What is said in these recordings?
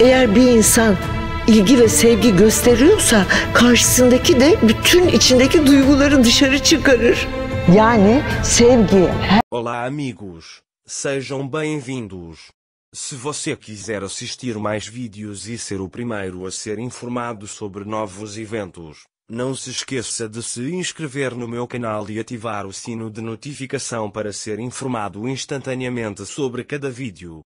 Eğer bir insan ilgi ve sevgi gösteriyorsa karşısındaki de bütün içindeki duyguları dışarı çıkarır. Yani sevgi. Olá amigos, sejam bem-vindos. Se você quiser assistir mais vídeos e ser o primeiro a ser informado sobre novos eventos, não se esqueça de se inscrever no meu canal e ativar o sino de notificação para ser informado instantaneamente sobre cada vídeo.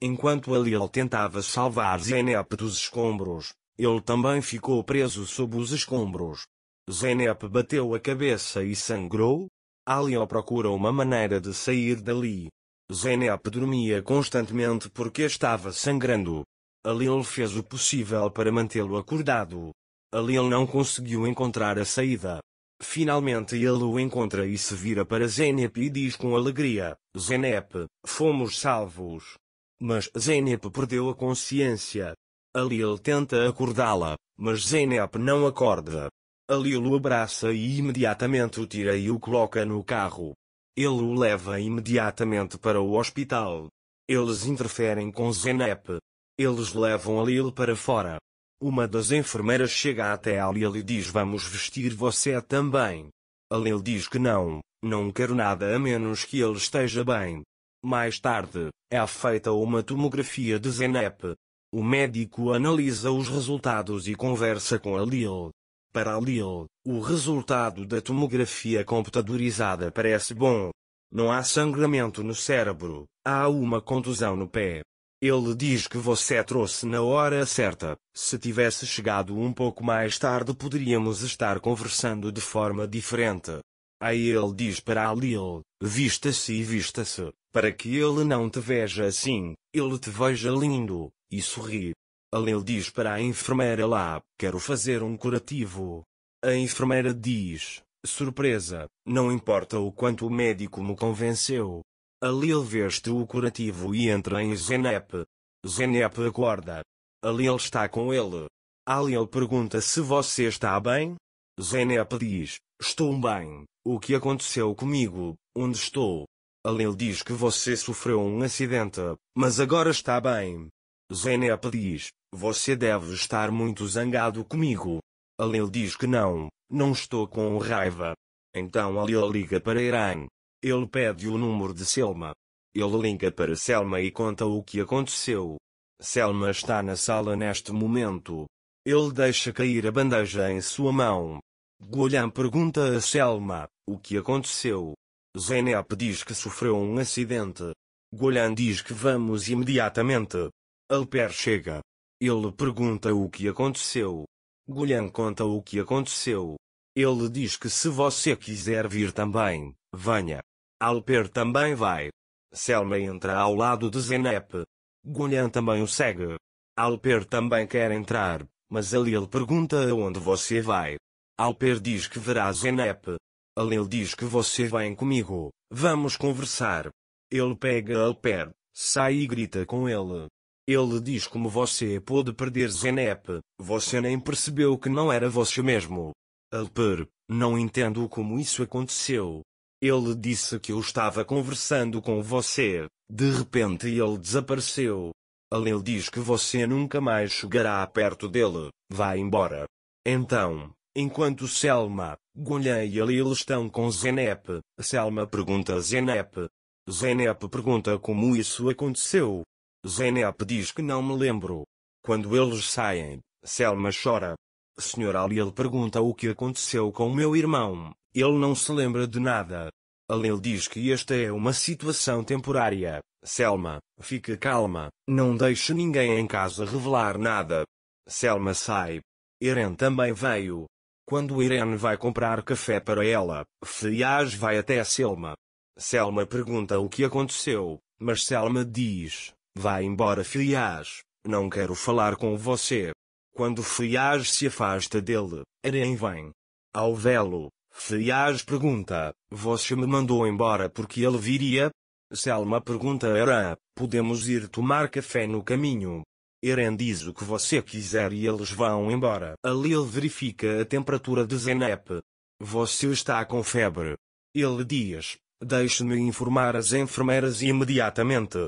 Enquanto Aliel tentava salvar Zenep dos escombros, ele também ficou preso sob os escombros. Zenep bateu a cabeça e sangrou. Aliel procura uma maneira de sair dali. Zenep dormia constantemente porque estava sangrando. Aliel fez o possível para mantê-lo acordado. Aliel não conseguiu encontrar a saída. Finalmente ele o encontra e se vira para Zenep e diz com alegria, Zenep, fomos salvos. Mas Zeynep perdeu a consciência. Alil tenta acordá-la, mas Zeynep não acorda. Alil o abraça e imediatamente o tira e o coloca no carro. Ele o leva imediatamente para o hospital. Eles interferem com Zeynep. Eles levam Alil para fora. Uma das enfermeiras chega até Alil e diz vamos vestir você também. Alil diz que não, não quero nada a menos que ele esteja bem. Mais tarde, é feita uma tomografia de Zenep. O médico analisa os resultados e conversa com a Lil. Para a Lil, o resultado da tomografia computadorizada parece bom. Não há sangramento no cérebro, há uma contusão no pé. Ele diz que você trouxe na hora certa. Se tivesse chegado um pouco mais tarde, poderíamos estar conversando de forma diferente. Aí ele diz para Alil: Vista-se e vista-se, para que ele não te veja assim, ele te veja lindo, e sorri. Alil diz para a enfermeira lá: Quero fazer um curativo. A enfermeira diz: Surpresa, não importa o quanto o médico me convenceu. Alil veste o curativo e entra em Zenep. Zenep acorda. Alil está com ele. Alil pergunta se você está bem. Zenep diz: Estou bem, o que aconteceu comigo? Onde estou? Alel diz que você sofreu um acidente, mas agora está bem. Zeynep diz, você deve estar muito zangado comigo. Alel diz que não, não estou com raiva. Então Alel liga para Iran. Ele pede o número de Selma. Ele liga para Selma e conta o que aconteceu. Selma está na sala neste momento. Ele deixa cair a bandeja em sua mão. Guilherme pergunta a Selma, o que aconteceu. Zeynep diz que sofreu um acidente. Golan diz que vamos imediatamente. Alper chega. Ele pergunta o que aconteceu. Golan conta o que aconteceu. Ele diz que se você quiser vir também, venha. Alper também vai. Selma entra ao lado de Zeynep. Golan também o segue. Alper também quer entrar, mas ali ele pergunta aonde você vai. Alper diz que verá Zeynep. Alil diz que você vem comigo, vamos conversar. Ele pega Alper, sai e grita com ele. Ele diz como você pôde perder Zenep, você nem percebeu que não era você mesmo. Alper, não entendo como isso aconteceu. Ele disse que eu estava conversando com você, de repente ele desapareceu. Alil diz que você nunca mais chegará perto dele, vá embora. Então, enquanto Selma, Gonhei ali eles estão com Zenep. Selma pergunta a Zenep. Zenep pergunta como isso aconteceu. Zenep diz que não me lembro. Quando eles saem, Selma chora. Senhor Aliel pergunta o que aconteceu com meu irmão. Ele não se lembra de nada. Aliel diz que esta é uma situação temporária. Selma, fica calma, não deixe ninguém em casa revelar nada. Selma sai. Eren também veio. Quando Irene vai comprar café para ela, Frias vai até Selma. Selma pergunta o que aconteceu, mas Selma diz: Vá embora, Frias, não quero falar com você. Quando Frias se afasta dele, Irene vem. Ao velo, Frias pergunta: Você me mandou embora porque ele viria? Selma pergunta a Irene: Podemos ir tomar café no caminho? Eren diz o que você quiser e eles vão embora. A Lil verifica a temperatura de Zenep. Você está com febre. Ele diz, deixe-me informar as enfermeiras imediatamente.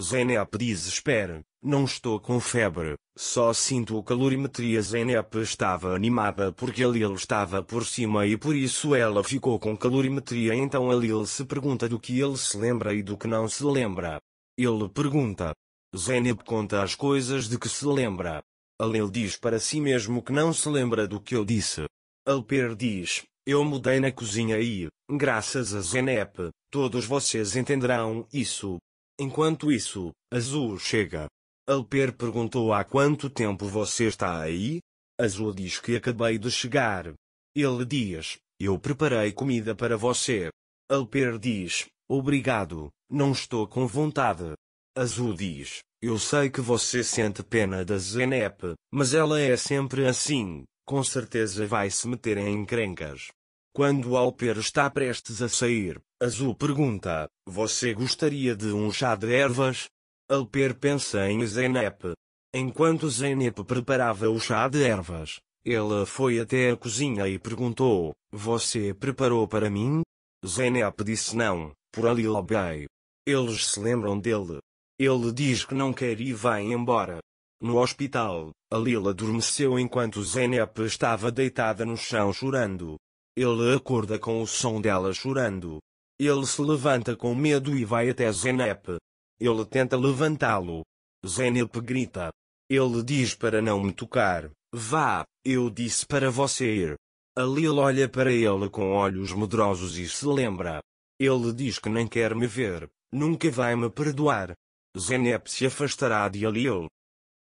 Zenep diz espere, não estou com febre, só sinto o calorimetria Zenep estava animada porque a Lil estava por cima e por isso ela ficou com calorimetria então a Lil se pergunta do que ele se lembra e do que não se lembra. Ele pergunta, Zeynep conta as coisas de que se lembra. Alel diz para si mesmo que não se lembra do que eu disse. Alper diz, eu mudei na cozinha e, graças a Zeynep, todos vocês entenderão isso. Enquanto isso, Azul chega. Alper perguntou há quanto tempo você está aí? Azul diz que acabei de chegar. Ele diz, eu preparei comida para você. Alper diz, obrigado, não estou com vontade. Azul diz: Eu sei que você sente pena da Zenep, mas ela é sempre assim, com certeza vai se meter em encrencas. Quando Alper está prestes a sair, Azul pergunta: Você gostaria de um chá de ervas? Alper pensa em Zenep. Enquanto Zenep preparava o chá de ervas, ela foi até a cozinha e perguntou: Você preparou para mim? Zenep disse não, por ali lobei. Eles se lembram dele, ele diz que não quer e vai embora. No hospital, a Lila adormeceu enquanto Zenep estava deitada no chão chorando. Ele acorda com o som dela chorando. Ele se levanta com medo e vai até Zenep. Ele tenta levantá-lo. Zenep grita. Ele diz para não me tocar. Vá, eu disse para você ir. A Lila olha para ele com olhos medrosos e se lembra. Ele diz que nem quer me ver, nunca vai me perdoar. Zenep se afastará de Alil.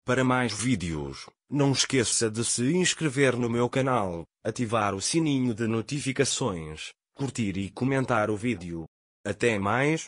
Para mais vídeos, não esqueça de se inscrever no meu canal, ativar o sininho de notificações, curtir e comentar o vídeo. Até mais!